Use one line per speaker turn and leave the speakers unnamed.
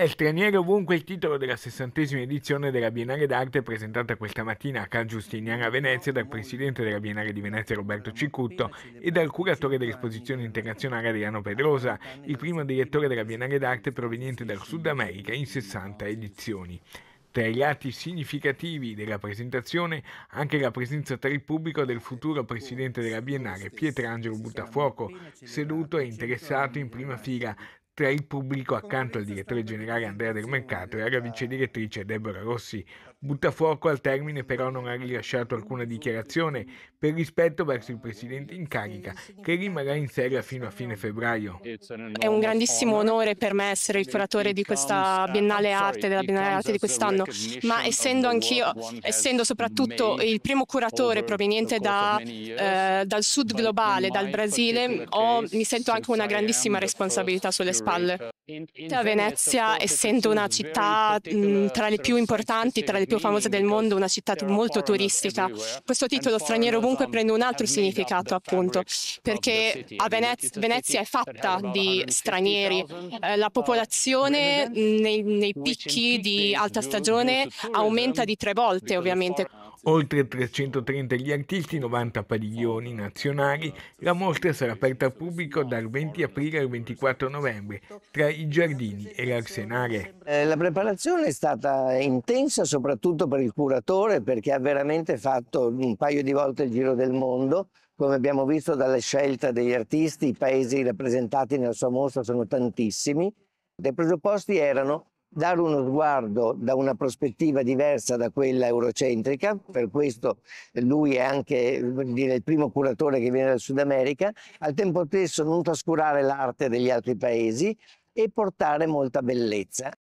È straniero ovunque il titolo della sessantesima edizione della Biennale d'Arte presentata questa mattina a Cal Giustiniana a Venezia dal presidente della Biennale di Venezia Roberto Cicutto e dal curatore dell'esposizione internazionale Adriano Pedrosa, il primo direttore della Biennale d'Arte proveniente dal Sud America in 60 edizioni. Tra i lati significativi della presentazione anche la presenza tra il pubblico del futuro presidente della Biennale Pietrangelo Buttafuoco, seduto e interessato in prima fila tra il pubblico accanto al direttore generale Andrea Del Mercato e alla vice direttrice Deborah Rossi. Buttafuoco al termine però non ha rilasciato alcuna dichiarazione per rispetto verso il presidente in carica che rimarrà in serie fino a fine febbraio. È un
grandissimo onore per me essere il curatore di questa Biennale Arte, della Biennale Arte di quest'anno, ma essendo anch'io, essendo soprattutto il primo curatore proveniente da, eh, dal sud globale, dal Brasile, ho, mi sento anche una grandissima responsabilità sulle spalle spalle. Cioè, cioè, Venezia, essendo una città tra le più importanti, tra le più famose del mondo, una città molto turistica, questo titolo straniero ovunque prende un altro significato, appunto, perché Venez- Venezia è fatta di stranieri. Eh, la popolazione nei, nei picchi di alta stagione aumenta di tre volte, ovviamente
Oltre 330 gli artisti, 90 padiglioni nazionali, la mostra sarà aperta al pubblico dal 20 aprile al 24 novembre tra i giardini e l'arsenale.
Eh, la preparazione è stata intensa soprattutto per il curatore perché ha veramente fatto un paio di volte il giro del mondo come abbiamo visto dalla scelta degli artisti, i paesi rappresentati nella sua mostra sono tantissimi. I presupposti erano dare uno sguardo da una prospettiva diversa da quella eurocentrica, per questo lui è anche dire, il primo curatore che viene dal Sud America, al tempo stesso non trascurare l'arte degli altri paesi e portare molta bellezza.